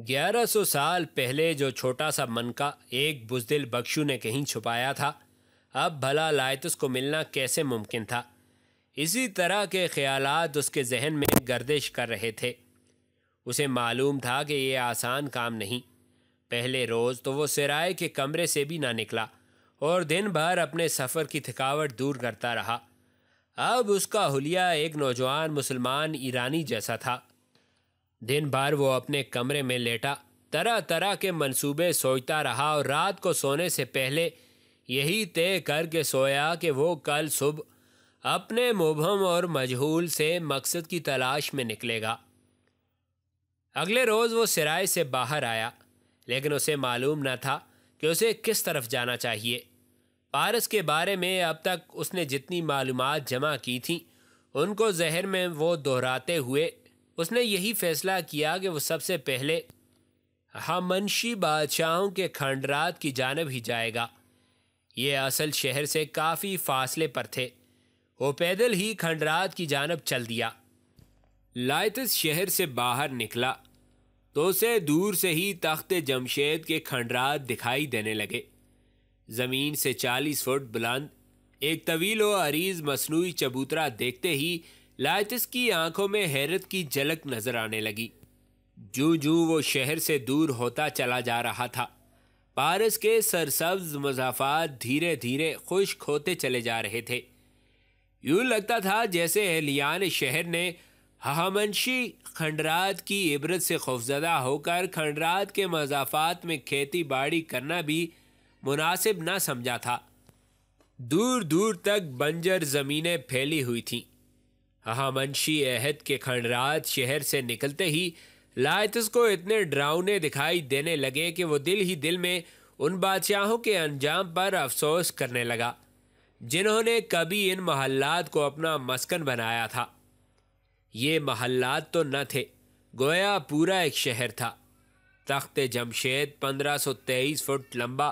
1100 साल पहले जो छोटा सा मन का एक बुजदिल बख्शु ने कहीं छुपाया था अब भला लायतुस को मिलना कैसे मुमकिन था इसी तरह के ख्याल उसके जहन में गर्दिश कर रहे थे उसे मालूम था कि ये आसान काम नहीं पहले रोज़ तो वो सराय के कमरे से भी ना निकला और दिन भर अपने सफ़र की थकावट दूर करता रहा अब उसका हुलिया एक नौजवान मुसलमान ईरानी जैसा था दिन भर वो अपने कमरे में लेटा तरह तरह के मंसूबे सोचता रहा और रात को सोने से पहले यही तय करके सोया कि वो कल सुबह अपने मुबहम और मजहूल से मकसद की तलाश में निकलेगा अगले रोज़ वो सिराय से बाहर आया लेकिन उसे मालूम न था कि उसे किस तरफ जाना चाहिए पारस के बारे में अब तक उसने जितनी मालूमात जमा की थी उनको जहर में वो दोहराते हुए उसने यही फैसला किया कि वो सबसे पहले हमनशी बादशाहों के खंडरात की जानब ही जाएगा ये असल शहर से काफ़ी फासले पर थे वो पैदल ही खंडरात की जानब चल दिया लाइतस शहर से बाहर निकला तो उसे दूर से ही तख्त जमशेद के खंडरात दिखाई देने लगे ज़मीन से चालीस फुट बुलंद एक तवील व अरीज मसनू चबूतरा देखते ही लाइटिस की आंखों में हैरत की झलक नजर आने लगी जू जू वो शहर से दूर होता चला जा रहा था पारस के सरसब्ज मजाफात धीरे धीरे खुश्क होते चले जा रहे थे यूं लगता था जैसे एहलियान शहर ने हामनशी खंडरात की इबरत से खौफजदा होकर खंडरात के मजाफात में खेती बाड़ी करना भी मुनासिब ना समझा था दूर दूर तक बंजर ज़मीनें फैली हुई थीं हहामनशी अहद के खंडरात शहर से निकलते ही लायतस को इतने डरावने दिखाई देने लगे कि वो दिल ही दिल में उन बादशाहों के अंजाम पर अफसोस करने लगा जिन्होंने कभी इन महल्लात को अपना मस्कन बनाया था ये महल्लात तो न थे गोया पूरा एक शहर था तख्त जमशेद 1523 फुट लंबा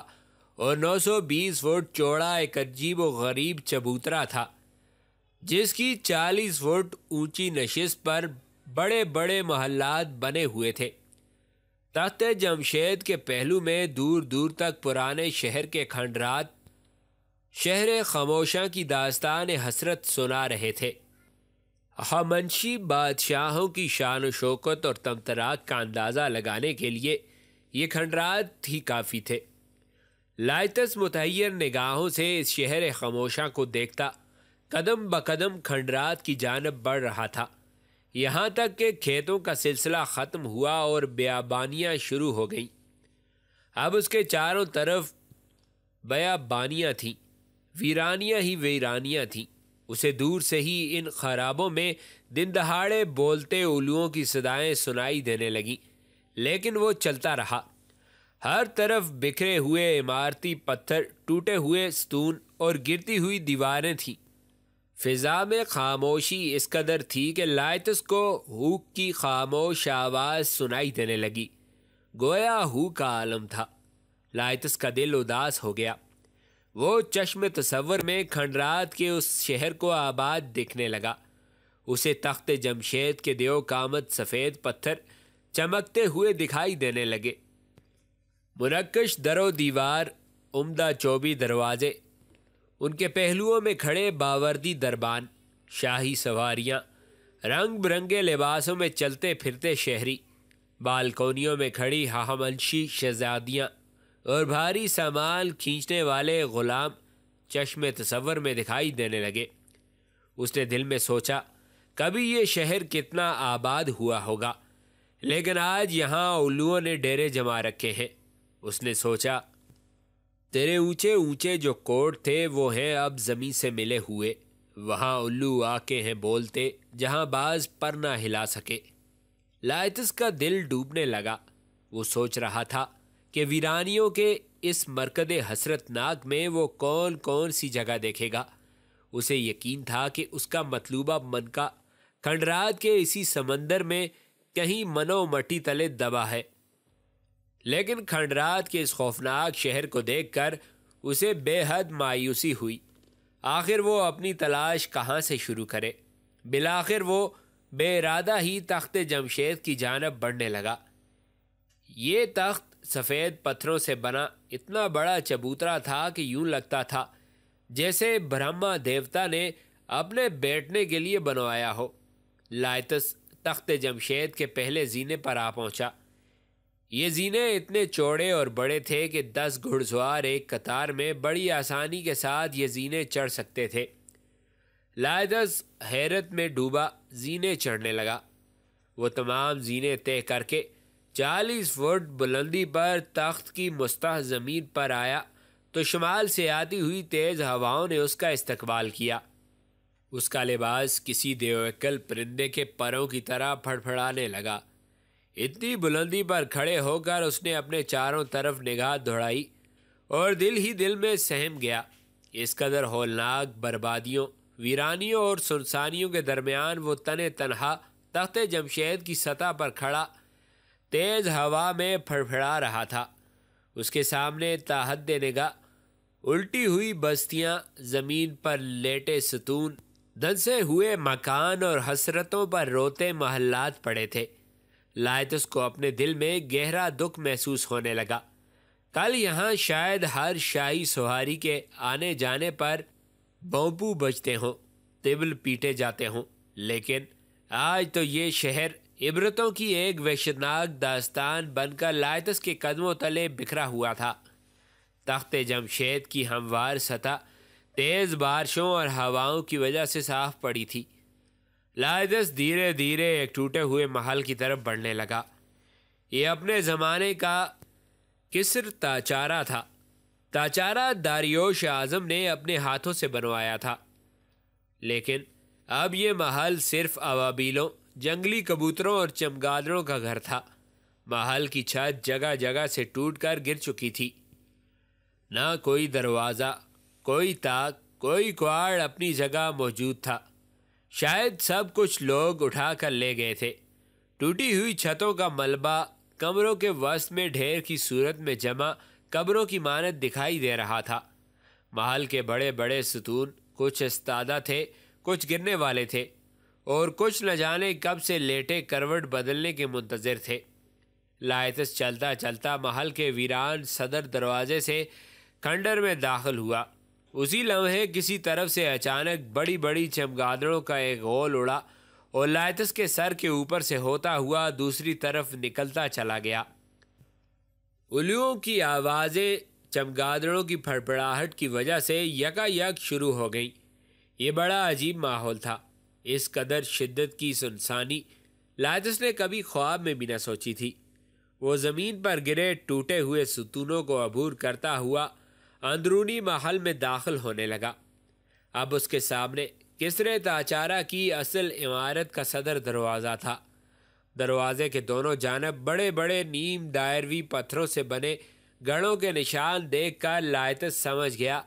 और 920 फुट चौड़ा एक अजीब व गरीब चबूतरा था जिसकी चालीस फुट ऊंची नशिस पर बड़े बड़े महल्लात बने हुए थे तख्त जमशेद के पहलू में दूर दूर तक पुराने शहर के खंडरात शहर खामोशा की दास्तान हसरत सुना रहे थे हमशी बादशाहों की शान शौकत और तमतराक का अंदाज़ा लगाने के लिए ये खंडरात ही काफ़ी थे लाइतस मुतर निगाहों से इस शहर खामोशा को देखता कदम ब कदम खंडरात की जानब बढ़ रहा था यहाँ तक कि खेतों का सिलसिला ख़त्म हुआ और बयाबानियाँ शुरू हो गईं अब उसके चारों तरफ बयाबानियाँ थीं वीरानियाँ ही वीरानियाँ थीं उसे दूर से ही इन खराबों में दिन दहाड़े बोलते उलुओं की सदाएं सुनाई देने लगीं लेकिन वो चलता रहा हर तरफ बिखरे हुए इमारती पत्थर टूटे हुए स्तून और गिरती हुई दीवारें थीं फिजा में खामोशी इस कदर थी कि लाइटस को हुक की खामोश आवाज़ सुनाई देने लगी गोया हु का आलम था लाइतस का दिल उदास हो गया वो चश्म तस्वर में खंडरात के उस शहर को आबाद दिखने लगा उसे तख्त जमशेद के देव कामत सफ़ेद पत्थर चमकते हुए दिखाई देने लगे मुनकश दरो दीवार उम्दा चौबी दरवाजे उनके पहलुओं में खड़े बावर्दी दरबान शाही सवारियाँ रंग बिरंगे लिबासों में चलते फिरते शहरी बालकोनियों में खड़ी हाहमंशी शहजादियाँ और भारी सामान खींचने वाले ग़ुलाम चश्मे तस्वर में दिखाई देने लगे उसने दिल में सोचा कभी ये शहर कितना आबाद हुआ होगा लेकिन आज यहाँ उल्लुओं ने डेरे जमा रखे हैं उसने सोचा तेरे ऊंचे ऊंचे जो कोट थे वो हैं अब जमी से मिले हुए वहाँ उल्लू आके हैं बोलते जहाँ बाज पर ना हिला सके लायतस का दिल डूबने लगा वो सोच रहा था कि वीरानियों के इस मरकद हसरतनाक में वो कौन कौन सी जगह देखेगा उसे यकीन था कि उसका मतलूबा मन का खंडरात के इसी समंदर में कहीं मनोमटी तले दबा है लेकिन खंडरात के इस खौफनाक शहर को देखकर उसे बेहद मायूसी हुई आखिर वो अपनी तलाश कहाँ से शुरू करे बिलाखिर वो बेरादा ही तख्त जमशेद की जानब बढ़ने लगा ये तख्त सफ़ेद पत्थरों से बना इतना बड़ा चबूतरा था कि यूं लगता था जैसे ब्रह्मा देवता ने अपने बैठने के लिए बनवाया हो लाइतस तख्त जमशेद के पहले जीने पर आ पहुंचा ये जीने इतने चौड़े और बड़े थे कि दस घुड़सवार एक कतार में बड़ी आसानी के साथ ये जीने चढ़ सकते थे लायदस हैरत में डूबा जीने चढ़ने लगा वो तमाम जीने तय करके चालीस फुट बुलंदी पर तख्त की मुस्तह ज़मीन पर आया तो शुमाल से आती हुई तेज़ हवाओं ने उसका इस्तकबाल किया उसका लिबास किसी देवकल परिंदे के परों की तरह फड़फड़ाने लगा इतनी बुलंदी पर खड़े होकर उसने अपने चारों तरफ निगाह दौड़ाई और दिल ही दिल में सहम गया इस कदर होलनाक बर्बादियों वीरानियों और सुनसानियों के दरमियान वो तन तनहा तख्त जमशेद की सतह पर खड़ा तेज़ हवा में फड़फड़ा रहा था उसके सामने ताहद निगाह उल्टी हुई बस्तियां ज़मीन पर लेटे सतून धन हुए मकान और हसरतों पर रोते महल्लात पड़े थे लायतस को अपने दिल में गहरा दुख महसूस होने लगा कल यहाँ शायद हर शाही सुहारी के आने जाने पर बोंपू बजते हों तिबल पीटे जाते हों लेकिन आज तो ये शहर इबरतों की एक वहशतनाक दास्तान बनकर लायतस के कदमों तले बिखरा हुआ था तख्त जमशेद की हमवार सतह तेज़ बारिशों और हवाओं की वजह से साफ पड़ी थी लायदस धीरे धीरे एक टूटे हुए महल की तरफ बढ़ने लगा ये अपने ज़माने का किसर ताचारा था ताचारा दारियोश आज़म ने अपने हाथों से बनवाया था लेकिन अब यह महल सिर्फ अवाबीलों जंगली कबूतरों और चमगादड़ों का घर था महल की छत जगह जगह से टूटकर गिर चुकी थी ना कोई दरवाज़ा कोई ताक कोई क्वाड़ अपनी जगह मौजूद था शायद सब कुछ लोग उठा कर ले गए थे टूटी हुई छतों का मलबा कमरों के वस्त में ढेर की सूरत में जमा कब्रों की मानत दिखाई दे रहा था महल के बड़े बड़े सतून कुछ इस्तादा थे कुछ गिरने वाले थे और कुछ न जाने कब से लेटे करवट बदलने के मुंतज़र थे लायतस चलता चलता महल के वीरान सदर दरवाजे से खंडर में दाखिल हुआ उसी लम्हे किसी तरफ से अचानक बड़ी बड़ी चमगादड़ों का एक गोल उड़ा और लायतस के सर के ऊपर से होता हुआ दूसरी तरफ निकलता चला गया उल्लुओं की आवाज़ें चमगादड़ों की फड़फड़ाहट की वजह से यकायक शुरू हो गई ये बड़ा अजीब माहौल था इस कदर शिद्दत की सुनसानी लाजस ने कभी ख्वाब में भी न सोची थी वो ज़मीन पर गिरे टूटे हुए सुतूनों को अबूर करता हुआ अंदरूनी महल में दाखिल होने लगा अब उसके सामने किसरे ताचारा की असल इमारत का सदर दरवाज़ा था दरवाजे के दोनों जानब बड़े बड़े नीम दायरवी पत्थरों से बने गढ़ों के निशान देख कर लायत समझ गया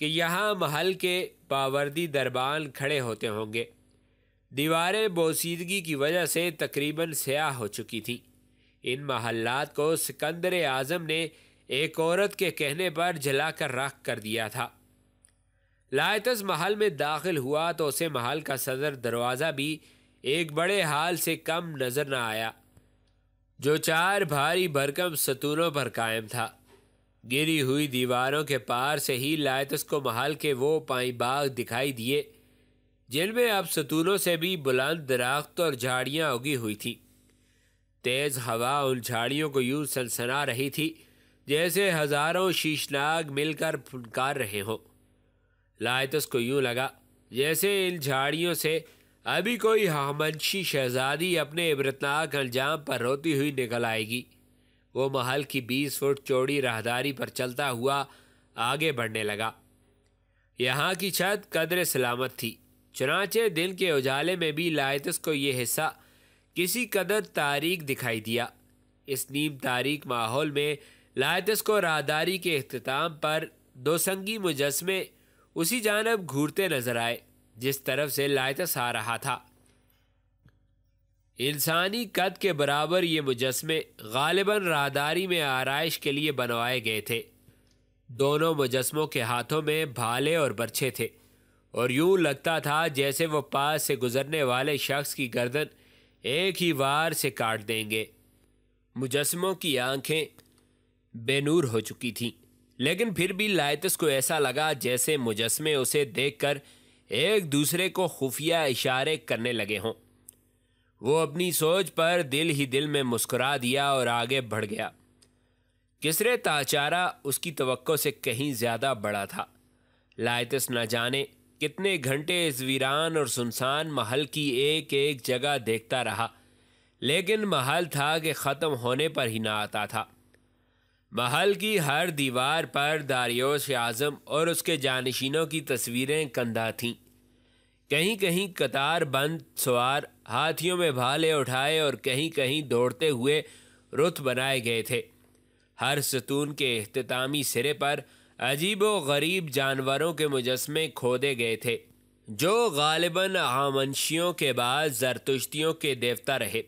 कि यहाँ महल के पावर्दी दरबान खड़े होते होंगे दीवारें बोसीदगी की वजह से तकरीबन स्याह हो चुकी थी इन महल्लात को सिकंदर आज़म ने एक औरत के कहने पर जलाकर राख कर दिया था लायतस महल में दाखिल हुआ तो उसे महल का सदर दरवाज़ा भी एक बड़े हाल से कम नज़र न आया जो चार भारी भरकम सतूनों पर कायम था गिरी हुई दीवारों के पार से ही लायतस को महल के वो पाई बाग दिखाई दिए जिनमें अब सतूनों से भी बुलंद दरख्त और झाड़ियाँ उगी हुई थीं तेज़ हवा उन झाड़ियों को यूं सनसना रही थी जैसे हजारों शीशनाग मिलकर फुनकार रहे हों लायतस को यूं लगा जैसे इन झाड़ियों से अभी कोई हमंशी शहजादी अपने इबरतनाक अंजाम पर रोती हुई निकल आएगी वो महल की बीस फुट चौड़ी राहदारी पर चलता हुआ आगे बढ़ने लगा यहाँ की छत कदर सलामत थी चुनाचे दिन के उजाले में भी लायतस को ये हिस्सा किसी कदर तारीख दिखाई दिया इस नीम तारीख माहौल में लायतस को राहदारी के अख्ताम पर दो संगी मुजस्मे उसी जानब घूरते नजर आए जिस तरफ से लायतस आ रहा था इंसानी कद के बराबर ये मुजस्मे गालिबा राहदारी में आरइश के लिए बनवाए गए थे दोनों मुजस्मों के हाथों में भाले और बर्छे थे और यूं लगता था जैसे वो पास से गुजरने वाले शख्स की गर्दन एक ही वार से काट देंगे मुजस्मों की आंखें बेनूर हो चुकी थीं लेकिन फिर भी लायतस को ऐसा लगा जैसे मुजस्मे उसे देखकर एक दूसरे को खुफिया इशारे करने लगे हों वो अपनी सोच पर दिल ही दिल में मुस्कुरा दिया और आगे बढ़ गया किसरे ताचारा उसकी तो से कहीं ज़्यादा बड़ा था लायतस न जाने कितने घंटे इस वीरान और सुनसान महल की एक एक जगह देखता रहा लेकिन महल था कि ख़त्म होने पर ही ना आता था महल की हर दीवार पर दारियोश आज़म और उसके जानशीनों की तस्वीरें कंधा थीं कहीं कहीं कतार बंद सवार हाथियों में भाले उठाए और कहीं कहीं दौड़ते हुए रुत बनाए गए थे हर सतून के अख्तामी सिरे पर अजीब व गरीब जानवरों के मुजस्मे खोदे गए थे जो गालिबा आमंशियों के बाद जरतुश्तियों के देवता रहे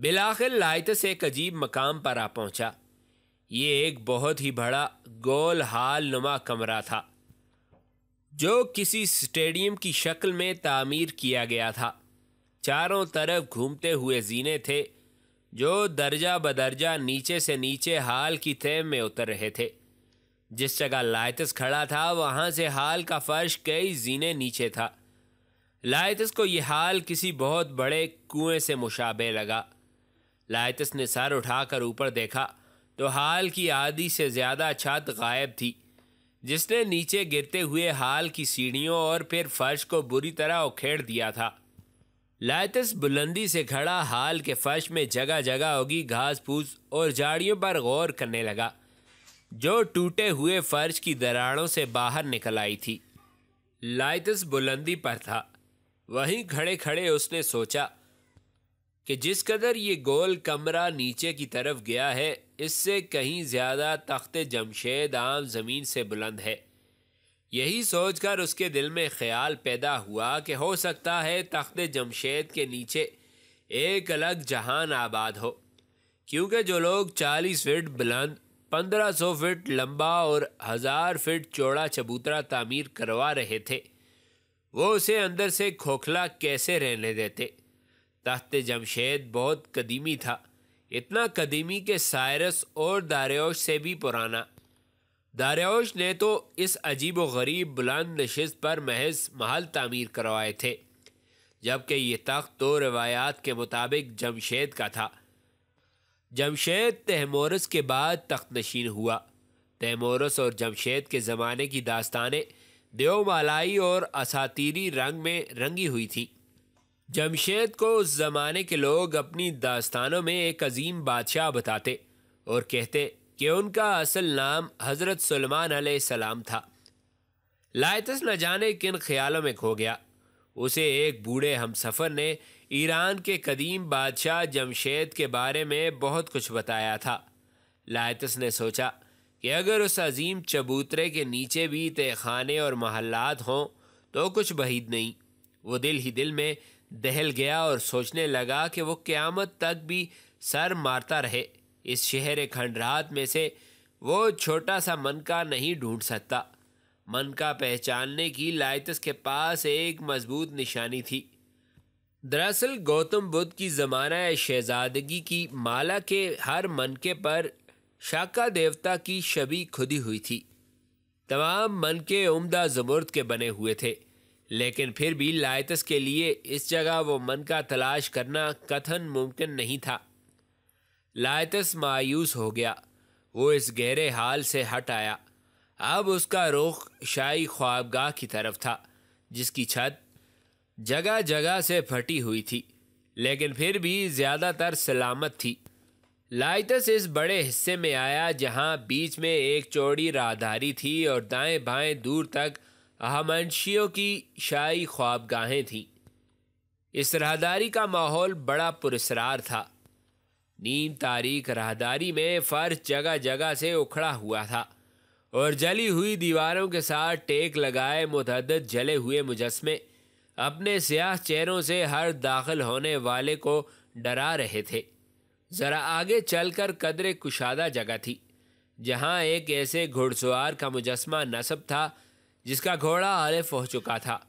बिलाखिर से एक अजीब मकाम पर आ पहुँचा ये एक बहुत ही बड़ा गोल हाल नुमा कमरा था जो किसी स्टेडियम की शक्ल में तामीर किया गया था चारों तरफ घूमते हुए जीने थे जो दर्जा बदर्जा नीचे से नीचे हाल की थैम में उतर रहे थे जिस जगह लाइतस खड़ा था वहाँ से हाल का फर्श कई जीने नीचे था लाइतस को यह हाल किसी बहुत बड़े कुएं से मुशाबे लगा लाइतस ने सर उठाकर ऊपर देखा तो हाल की आधी से ज़्यादा छत गायब थी जिसने नीचे गिरते हुए हाल की सीढ़ियों और फिर फर्श को बुरी तरह उखेड़ दिया था लाइटस बुलंदी से खड़ा हाल के फर्श में जगह जगह होगी घास फूस और झाड़ियों पर गौर करने लगा जो टूटे हुए फर्श की दरारों से बाहर निकल आई थी लाइतस बुलंदी पर था वहीं खड़े खड़े उसने सोचा कि जिस कदर ये गोल कमरा नीचे की तरफ गया है इससे कहीं ज़्यादा तख्त जमशेद आम ज़मीन से बुलंद है यही सोचकर उसके दिल में ख्याल पैदा हुआ कि हो सकता है तख्त जमशेद के नीचे एक अलग जहान आबाद हो क्योंकि जो लोग चालीस फिट बुलंद पंद्रह सौ फिट लंबा और हज़ार फिट चौड़ा चबूतरा तामीर करवा रहे थे वो उसे अंदर से खोखला कैसे रहने देते तख्त जमशेद बहुत कदीमी था इतना कदीमी के सायरस और दारेश से भी पुराना दारयोश ने तो इस अजीब व गरीब बुलंद नशस्त पर महज महल तामीर करवाए थे जबकि ये तख्त दो तो रवायात के मुताबिक जमशेद का था जमशेद तहमोरस के बाद तख्त नशीन हुआ तहमोरस और जमशेद के ज़माने की दास्तानें देवमालाई और असातीरी रंग में रंगी हुई थीं जमशेद को उस ज़माने के लोग अपनी दास्तानों में एक अजीम बादशाह बताते और कहते कि उनका असल नाम हज़रत सलमान सलाम था लायतस न जाने किन ख्यालों में खो गया उसे एक बूढ़े हमसफ़र ने ईरान के कदीम बादशाह जमशेद के बारे में बहुत कुछ बताया था लायतस ने सोचा कि अगर उस अजीम चबूतरे के नीचे भी तहखाने और महल्लात हों तो कुछ बहीद नहीं वो दिल ही दिल में दहल गया और सोचने लगा कि वो क़्यामत तक भी सर मारता रहे इस शहर खंडरात में से वो छोटा सा मन का नहीं ढूंढ सकता मन का पहचानने की लाइतस के पास एक मजबूत निशानी थी दरअसल गौतम बुद्ध की ज़माना शहजादगी की माला के हर मनके पर शाका देवता की छवि खुदी हुई थी तमाम मनके उम्दा जमुर्द के बने हुए थे लेकिन फिर भी लाइतस के लिए इस जगह वो मन का तलाश करना कथन मुमकिन नहीं था लायतस मायूस हो गया वो इस गहरे हाल से हट आया अब उसका रुख शाही ख्वाबगाह की तरफ था जिसकी छत जगह जगह से फटी हुई थी लेकिन फिर भी ज़्यादातर सलामत थी लाइटस इस बड़े हिस्से में आया जहाँ बीच में एक चौड़ी राहदारी थी और दाएं बाएं दूर तक अहमंशियों की शाही ख्वाबगाहें थीं इस राहदारी का माहौल बड़ा पुरसरार था नीम तारीख राहदारी में फर्श जगह जगह से उखड़ा हुआ था और जली हुई दीवारों के साथ टेक लगाए मतद जले हुए मुजस्मे अपने स्याह चेहरों से हर दाखिल होने वाले को डरा रहे थे ज़रा आगे चलकर कदरे कुशादा जगह थी जहाँ एक ऐसे घुड़सवार का मुजस्मा नसब था जिसका घोड़ा हलफ हो चुका था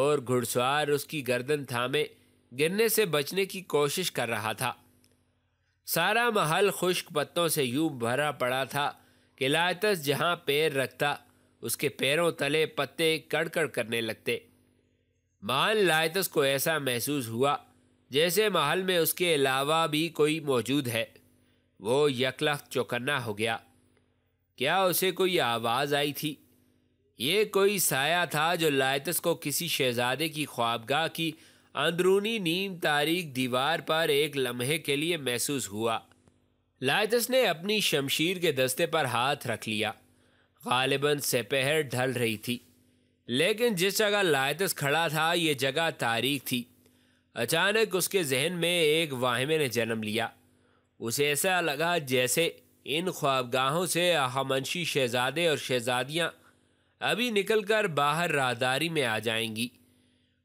और घुड़सवार उसकी गर्दन थामे गिरने से बचने की कोशिश कर रहा था सारा महल खुश्क पत्तों से यूं भरा पड़ा था कि लायतस जहाँ पैर रखता उसके पैरों तले पत्ते कड़कड़ करने लगते महल लायतस को ऐसा महसूस हुआ जैसे महल में उसके अलावा भी कोई मौजूद है वो यकलख चौकन्ना हो गया क्या उसे कोई आवाज़ आई थी ये कोई साया था जो लाइतस को किसी शहजादे की ख्वाबगाह की अंदरूनी नीम तारीख दीवार पर एक लम्हे के लिए महसूस हुआ लाइटस ने अपनी शमशीर के दस्ते पर हाथ रख लिया गालिबा सपहर ढल रही थी लेकिन जिस जगह लाइटस खड़ा था ये जगह तारीख थी अचानक उसके जहन में एक वाहमे ने जन्म लिया उसे ऐसा लगा जैसे इन ख्वाबगाहों से अहमंशी शहजादे और शहजादियाँ अभी निकलकर बाहर राहदारी में आ जाएंगी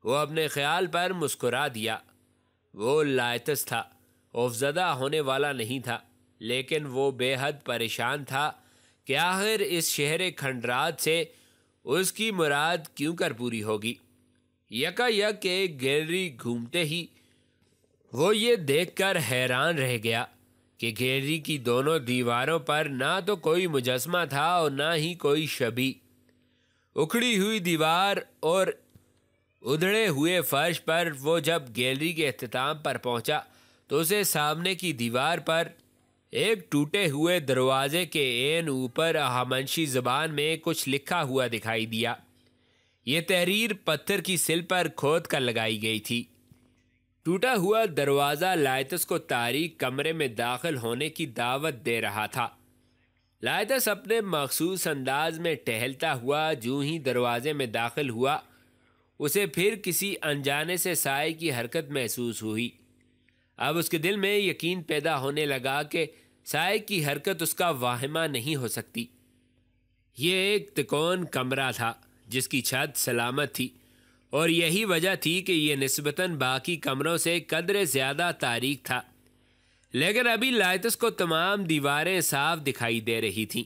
वो अपने ख्याल पर मुस्कुरा दिया वो लायतस था खौफजदा होने वाला नहीं था लेकिन वो बेहद परेशान था कि आखिर इस शहर खंडरात से उसकी मुराद क्यों कर पूरी होगी यकायक एक गैलरी घूमते ही वो ये देखकर हैरान रह गया कि गैलरी की दोनों दीवारों पर ना तो कोई मुजस्मा था और ना ही कोई शबी उखड़ी हुई दीवार और उधड़े हुए फर्श पर वो जब गैलरी के अख्ताम पर पहुंचा तो उसे सामने की दीवार पर एक टूटे हुए दरवाजे के एन ऊपर हमंशी जबान में कुछ लिखा हुआ दिखाई दिया ये तहरीर पत्थर की सिल पर खोद कर लगाई गई थी टूटा हुआ दरवाज़ा लाइटस को तारीख कमरे में दाखिल होने की दावत दे रहा था लायदस अपने मखसूस अंदाज में टहलता हुआ जूँ ही दरवाजे में दाखिल हुआ उसे फिर किसी अनजाने से साय की हरकत महसूस हुई अब उसके दिल में यकीन पैदा होने लगा कि साय की हरकत उसका वाहिमा नहीं हो सकती ये एक तिकोन कमरा था जिसकी छत सलामत थी और यही वजह थी कि यह नस्बता बाकी कमरों से कदर ज़्यादा तारीख था लेकिन अभी लाइटस को तमाम दीवारें साफ दिखाई दे रही थीं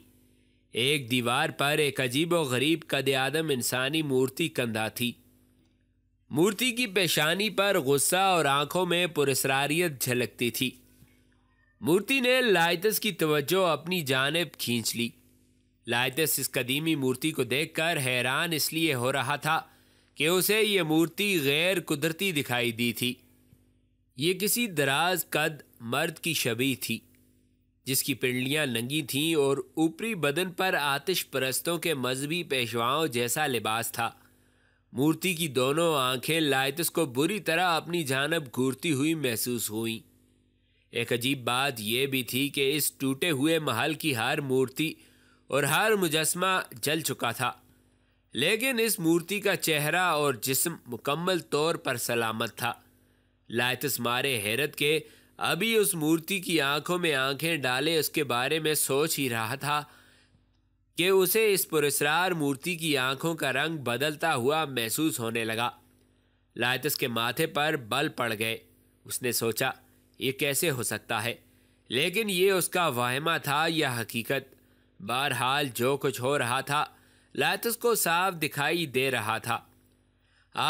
एक दीवार पर एक अजीब व गरीब कद आदम इंसानी मूर्ति कंधा थी मूर्ति की पेशानी पर गुस्सा और आंखों में पुरस्रारियत झलकती थी मूर्ति ने लाइटस की तवज्जो अपनी जानब खींच ली लाइटस इस कदीमी मूर्ति को देखकर हैरान इसलिए हो रहा था कि उसे ये मूर्ति गैर कुदरती दिखाई दी थी ये किसी दराज कद मर्द की शबी थी जिसकी पिंडलियां नंगी थीं और ऊपरी बदन पर आतिश परस्तों के मजहबी पेशवाओं जैसा लिबास था मूर्ति की दोनों आंखें लाइतस को बुरी तरह अपनी जानब घूरती हुई महसूस हुई एक अजीब बात यह भी थी कि इस टूटे हुए महल की हर मूर्ति और हर मुजस्मा जल चुका था लेकिन इस मूर्ति का चेहरा और जिस्म मुकम्मल तौर पर सलामत था लाइटस मारे हैरत के अभी उस मूर्ति की आंखों में आंखें डाले उसके बारे में सोच ही रहा था कि उसे इस पुरस्ार मूर्ति की आंखों का रंग बदलता हुआ महसूस होने लगा लाइटस के माथे पर बल पड़ गए उसने सोचा ये कैसे हो सकता है लेकिन ये उसका वाहमा था या हकीकत बहरहाल जो कुछ हो रहा था लाइटस को साफ दिखाई दे रहा था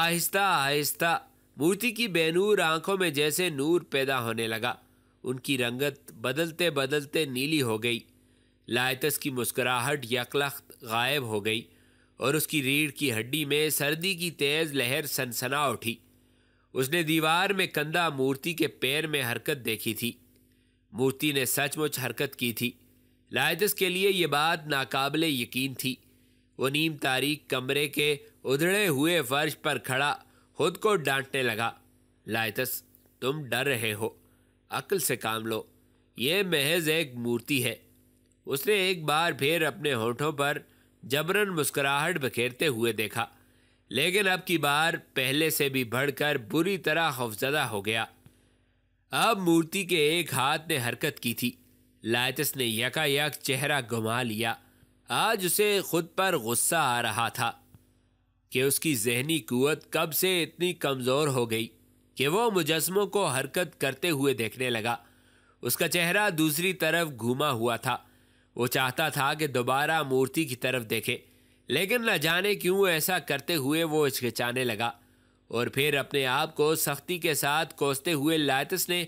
आहिस्ता आहिस्ता मूर्ति की बेनूर आंखों में जैसे नूर पैदा होने लगा उनकी रंगत बदलते बदलते नीली हो गई लायतस की मुस्कुराहट यकलख्त गायब हो गई और उसकी रीढ़ की हड्डी में सर्दी की तेज़ लहर सनसना उठी उसने दीवार में कंधा मूर्ति के पैर में हरकत देखी थी मूर्ति ने सचमुच हरकत की थी लायतस के लिए ये बात नाकाबले यकीन थी वो नीम तारीख कमरे के उधड़े हुए फर्श पर खड़ा खुद को डांटने लगा लाइतस तुम डर रहे हो अक्ल से काम लो ये महज एक मूर्ति है उसने एक बार फिर अपने होठों पर जबरन मुस्कुराहट बखेरते हुए देखा लेकिन अब की बार पहले से भी बढ़कर बुरी तरह खौफजदा हो गया अब मूर्ति के एक हाथ ने हरकत की थी लायतस ने यकायक चेहरा घुमा लिया आज उसे खुद पर गुस्सा आ रहा था कि उसकी जहनी कुत कब से इतनी कमज़ोर हो गई कि वो मुजस्मों को हरकत करते हुए देखने लगा उसका चेहरा दूसरी तरफ घूमा हुआ था वो चाहता था कि दोबारा मूर्ति की तरफ देखे लेकिन न जाने क्यों ऐसा करते हुए वो हिचकिचाने लगा और फिर अपने आप को सख्ती के साथ कोसते हुए लातस ने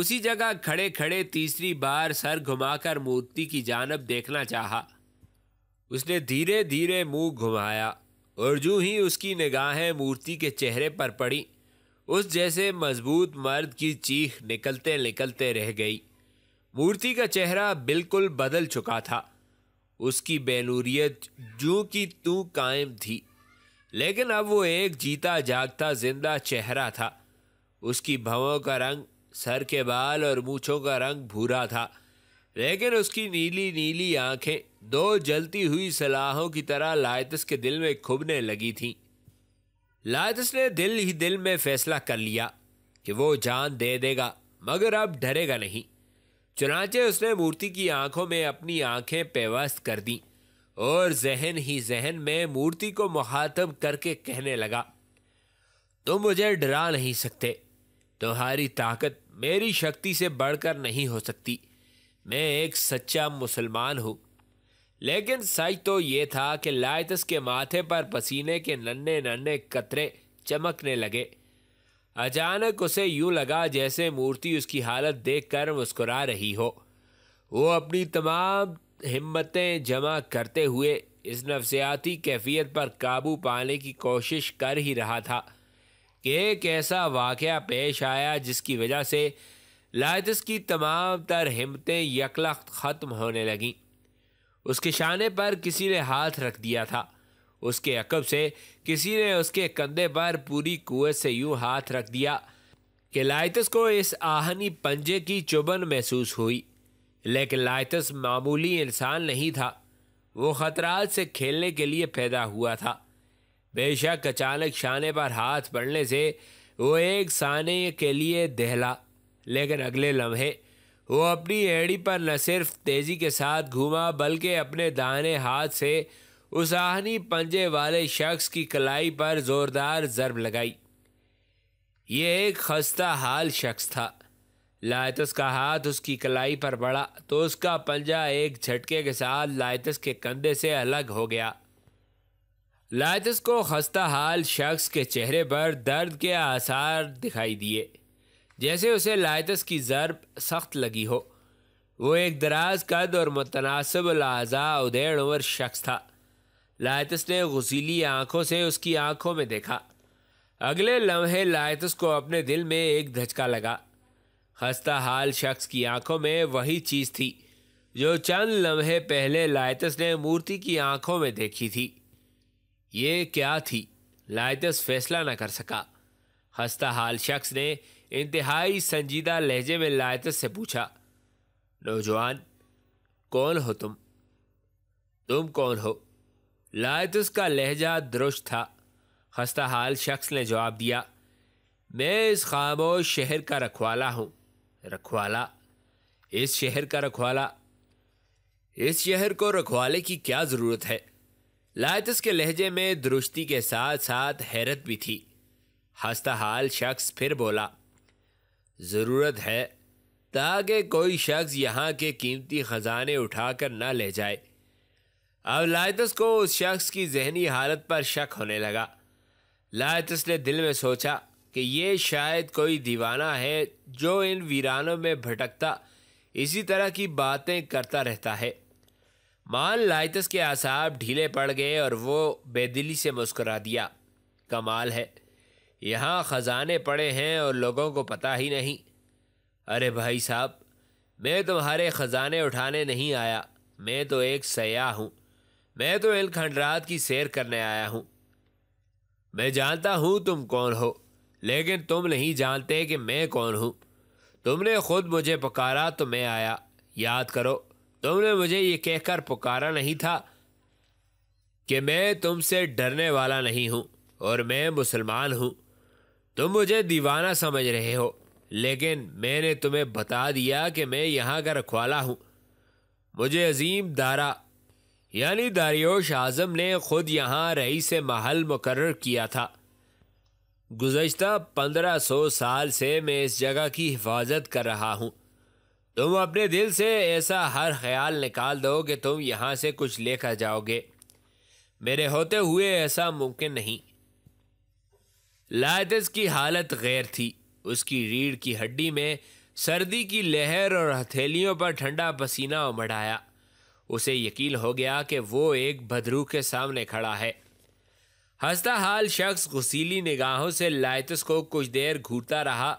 उसी जगह खड़े खड़े तीसरी बार सर घुमाकर मूर्ति की जानब देखना चाहा उसने धीरे धीरे मुंह घुमाया और जू ही उसकी निगाहें मूर्ति के चेहरे पर पड़ी उस जैसे मजबूत मर्द की चीख निकलते निकलते रह गई मूर्ति का चेहरा बिल्कुल बदल चुका था उसकी बेनूरियत जू की तू कायम थी लेकिन अब वो एक जीता जागता जिंदा चेहरा था उसकी भवों का रंग सर के बाल और मूछों का रंग भूरा था लेकिन उसकी नीली नीली आंखें दो जलती हुई सलाहों की तरह लायतस के दिल में खुबने लगी थी लायतस ने दिल ही दिल में फैसला कर लिया कि वो जान दे देगा मगर अब डरेगा नहीं चुनाचे उसने मूर्ति की आंखों में अपनी आंखें पेवस्त कर दी और जहन ही जहन में मूर्ति को मुहातब करके कहने लगा तुम मुझे डरा नहीं सकते तुम्हारी ताकत मेरी शक्ति से बढ़कर नहीं हो सकती मैं एक सच्चा मुसलमान हूँ लेकिन सच तो ये था कि लाइटस के माथे पर पसीने के नन्हे नन्हे कतरे चमकने लगे अचानक उसे यूं लगा जैसे मूर्ति उसकी हालत देखकर मुस्कुरा रही हो वो अपनी तमाम हिम्मतें जमा करते हुए इस नफसियाती कैफियत पर काबू पाने की कोशिश कर ही रहा था कि एक ऐसा वाक़ पेश आया जिसकी वजह से लाइटस की तमाम तर हिम्मतें यकलख्त ख़त्म होने लगीं उसके शाने पर किसी ने हाथ रख दिया था उसके अकब से किसी ने उसके कंधे पर पूरी कुत से यूं हाथ रख दिया कि लाइतस को इस आहनी पंजे की चुबन महसूस हुई लेकिन लाइतस मामूली इंसान नहीं था वो ख़तरात से खेलने के लिए पैदा हुआ था बेशक अचानक शाने पर हाथ पड़ने से वो एक साने के लिए दहला लेकिन अगले लम्हे वो अपनी एड़ी पर न सिर्फ तेजी के साथ घूमा बल्कि अपने दाहिने हाथ से उस आहनी पंजे वाले शख्स की कलाई पर जोरदार जरब लगाई ये एक खस्ता हाल शख्स था लायतस का हाथ उसकी कलाई पर पड़ा तो उसका पंजा एक झटके के साथ लायतस के कंधे से अलग हो गया लायतस को खस्ता हाल शख्स के चेहरे पर दर्द के आसार दिखाई दिए जैसे उसे लाइतस की ज़रब सख्त लगी हो वो एक दराज कद और मुतनासब लाजा उदेड़ शख्स था लाइतस ने गजीली आंखों से उसकी आंखों में देखा अगले लम्हे लाइतस को अपने दिल में एक धचका लगा खस्ता हाल शख्स की आंखों में वही चीज़ थी जो चंद लम्हे पहले लाइतस ने मूर्ति की आंखों में देखी थी ये क्या थी लाइटस फैसला न कर सका खस्ता हाल शख्स ने इंतहाई संजीदा लहजे में लायत से पूछा नौजवान कौन हो तुम तुम कौन हो लायत का लहजा दुरुस्त था खस्ता हाल शख्स ने जवाब दिया मैं इस खामोश शहर का रखवाला हूँ रखवाला इस शहर का रखवाला इस शहर को रखवाले की क्या ज़रूरत है लायतस के लहजे में दुरुस्ती के साथ साथ हैरत भी थी हस्ता हाल शख्स फिर बोला ज़रूरत है ताकि कोई शख्स यहाँ के कीमती ख़जाने उठाकर ना ले जाए अब लाइतस को उस शख्स की जहनी हालत पर शक होने लगा लाइतस ने दिल में सोचा कि ये शायद कोई दीवाना है जो इन वीरानों में भटकता इसी तरह की बातें करता रहता है मान लाइतस के आसाब ढीले पड़ गए और वो बेदिली से मुस्करा दिया कमाल है यहाँ ख़जाने पड़े हैं और लोगों को पता ही नहीं अरे भाई साहब मैं तुम्हारे ख़जाने उठाने नहीं आया मैं तो एक सयाह हूँ मैं तो इन खंडरात की सैर करने आया हूँ मैं जानता हूँ तुम कौन हो लेकिन तुम नहीं जानते कि मैं कौन हूँ तुमने खुद मुझे पुकारा तो मैं आया याद करो तुमने मुझे ये कहकर पुकारा नहीं था कि मैं तुमसे डरने वाला नहीं हूँ और मैं मुसलमान हूँ तुम मुझे दीवाना समझ रहे हो लेकिन मैंने तुम्हें बता दिया कि मैं यहाँ का रखवाला हूँ मुझे अजीम दारा यानी दारियोश आज़म ने ख़ुद यहाँ से महल मुकर किया था गुज्त पंद्रह सौ साल से मैं इस जगह की हिफाजत कर रहा हूँ तुम अपने दिल से ऐसा हर ख्याल निकाल दो कि तुम यहाँ से कुछ लेकर जाओगे मेरे होते हुए ऐसा मुमकिन नहीं लादस की हालत गैर थी उसकी रीढ़ की हड्डी में सर्दी की लहर और हथेलियों पर ठंडा पसीना उमड़ आया उसे यकीन हो गया कि वो एक बदरू के सामने खड़ा है हंसता हाल शख्स गुसीली निगाहों से लायतस को कुछ देर घूरता रहा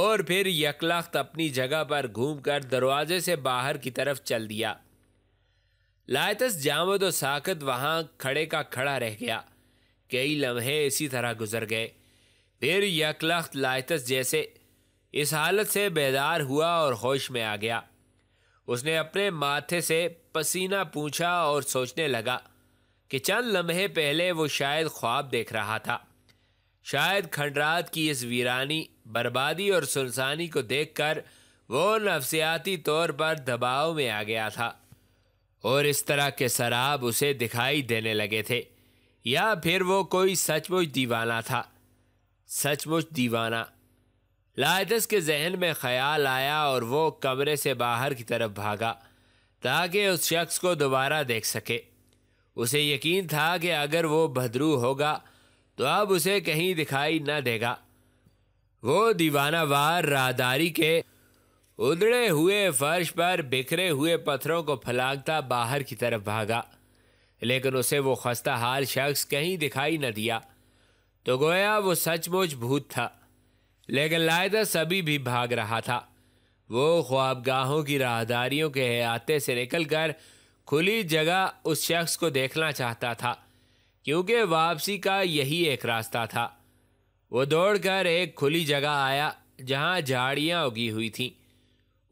और फिर यकलख्त अपनी जगह पर घूमकर दरवाजे से बाहर की तरफ चल दिया लायतस जामद और साकत वहाँ खड़े का खड़ा रह गया कई लम्हे इसी तरह गुजर गए फिर यकलख्त लाइतस जैसे इस हालत से बेदार हुआ और होश में आ गया उसने अपने माथे से पसीना पूछा और सोचने लगा कि चंद लम्हे पहले वो शायद ख्वाब देख रहा था शायद खंडरात की इस वीरानी बर्बादी और सुनसानी को देखकर वो नफसियाती तौर पर दबाव में आ गया था और इस तरह के शराब उसे दिखाई देने लगे थे या फिर वो कोई सचमुच दीवाना था सचमुच दीवाना लायदस के जहन में ख्याल आया और वो कमरे से बाहर की तरफ भागा ताकि उस शख्स को दोबारा देख सके उसे यकीन था कि अगर वो भद्रू होगा तो अब उसे कहीं दिखाई न देगा वो दीवाना वार राहदारी के उधड़े हुए फर्श पर बिखरे हुए पत्थरों को फलांगता बाहर की तरफ भागा लेकिन उसे वो खस्ता हाल शख्स कहीं दिखाई न दिया तो गोया वो सचमुच भूत था लेकिन लायदा सभी भी भाग रहा था वो ख्वाबगाहों की राहदारियों के आते से निकलकर खुली जगह उस शख्स को देखना चाहता था क्योंकि वापसी का यही एक रास्ता था वो दौड़कर एक खुली जगह आया जहाँ झाड़ियाँ उगी हुई थीं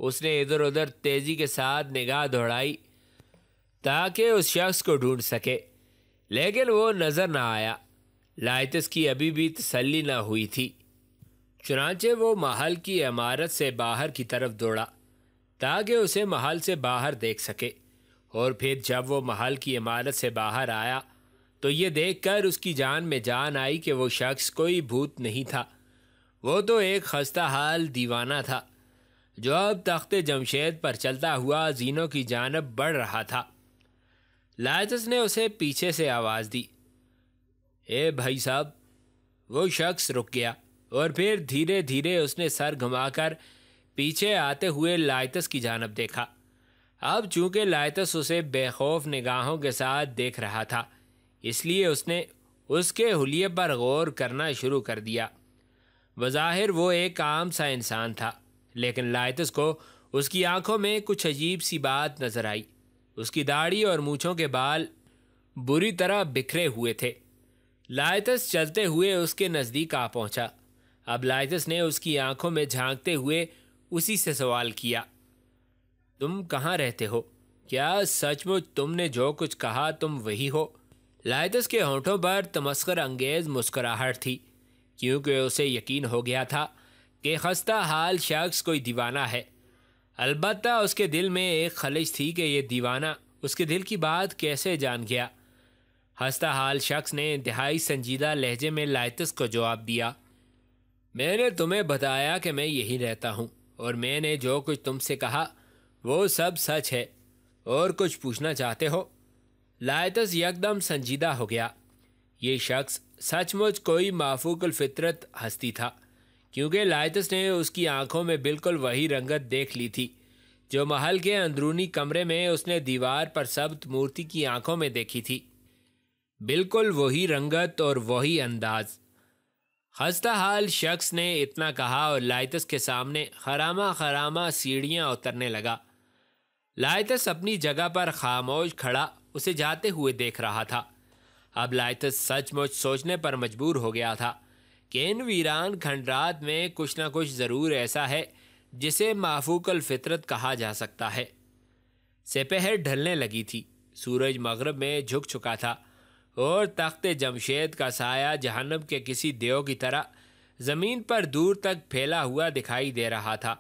उसने इधर उधर तेज़ी के साथ निगाह दौड़ाई ताकि उस शख्स को ढूंढ सके लेकिन वो नज़र ना आया लाइटस की अभी भी तसली ना हुई थी चुनाचे वो महल की इमारत से बाहर की तरफ दौड़ा ताकि उसे महल से बाहर देख सके और फिर जब वो महल की इमारत से बाहर आया तो ये देखकर उसकी जान में जान आई कि वो शख्स कोई भूत नहीं था वो तो एक खस्ता हाल दीवाना था जो अब तख्त जमशेद पर चलता हुआ जीनों की जानब बढ़ रहा था लाजस ने उसे पीछे से आवाज़ दी ए भाई साहब वो शख्स रुक गया और फिर धीरे धीरे उसने सर घुमाकर पीछे आते हुए लाइतस की जानब देखा अब चूंकि लाइतस उसे बेखौफ निगाहों के साथ देख रहा था इसलिए उसने उसके हुलिये पर गौर करना शुरू कर दिया बज़ाहिर वो एक आम सा इंसान था लेकिन लाइतस को उसकी आंखों में कुछ अजीब सी बात नज़र आई उसकी दाढ़ी और मूछों के बाल बुरी तरह बिखरे हुए थे लायतस चलते हुए उसके नज़दीक आ पहुंचा अब लायतस ने उसकी आंखों में झांकते हुए उसी से सवाल किया तुम कहाँ रहते हो क्या सचमुच तुमने जो कुछ कहा तुम वही हो लायतस के होठों पर तमस्कर अंगेज मुस्कुराहट थी क्योंकि उसे यकीन हो गया था कि खस्ता हाल शख्स कोई दीवाना है अलबत् उसके दिल में एक खलिज थी कि यह दीवाना उसके दिल की बात कैसे जान गया हंसता हाल शख्स ने इंतहाई संजीदा लहजे में लाइतस को जवाब दिया मैंने तुम्हें बताया कि मैं यहीं रहता हूँ और मैंने जो कुछ तुमसे कहा वो सब सच है और कुछ पूछना चाहते हो लायतस यकदम संजीदा हो गया ये शख्स सचमुच कोई माफूक फितरत हस्ती था क्योंकि लाइतस ने उसकी आंखों में बिल्कुल वही रंगत देख ली थी जो महल के अंदरूनी कमरे में उसने दीवार पर सब्त मूर्ति की आंखों में देखी थी बिल्कुल वही रंगत और वही अंदाज हंसता हाल शख्स ने इतना कहा और लाइटस के सामने खरामा खरामा सीढ़ियाँ उतरने लगा लाइटस अपनी जगह पर खामोश खड़ा उसे जाते हुए देख रहा था अब लाइटस सचमुच सोचने पर मजबूर हो गया था कि वीरान खंडरात में कुछ ना कुछ ज़रूर ऐसा है जिसे माफूकल फितरत कहा जा सकता है सपहर ढलने लगी थी सूरज मगरब में झुक चुका था और तख्त जमशेद का साया जहनब के किसी देव की तरह ज़मीन पर दूर तक फैला हुआ दिखाई दे रहा था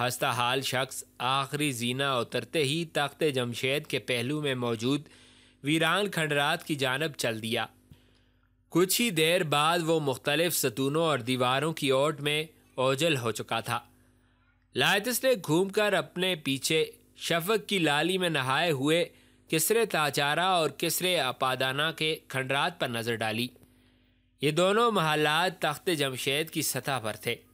हंसता हाल शख्स आखिरी जीना उतरते ही तख्त जमशेद के पहलू में मौजूद वीरान खंडरात की जानब चल दिया कुछ ही देर बाद वो मुख्तलिफ सतूनों और दीवारों की ओट में ओझल हो चुका था लायतस ने घूमकर अपने पीछे शफक की लाली में नहाए हुए किसरे ताचारा और किसरे अपादाना के खंडरात पर नज़र डाली ये दोनों महलात तख्त जमशेद की सतह पर थे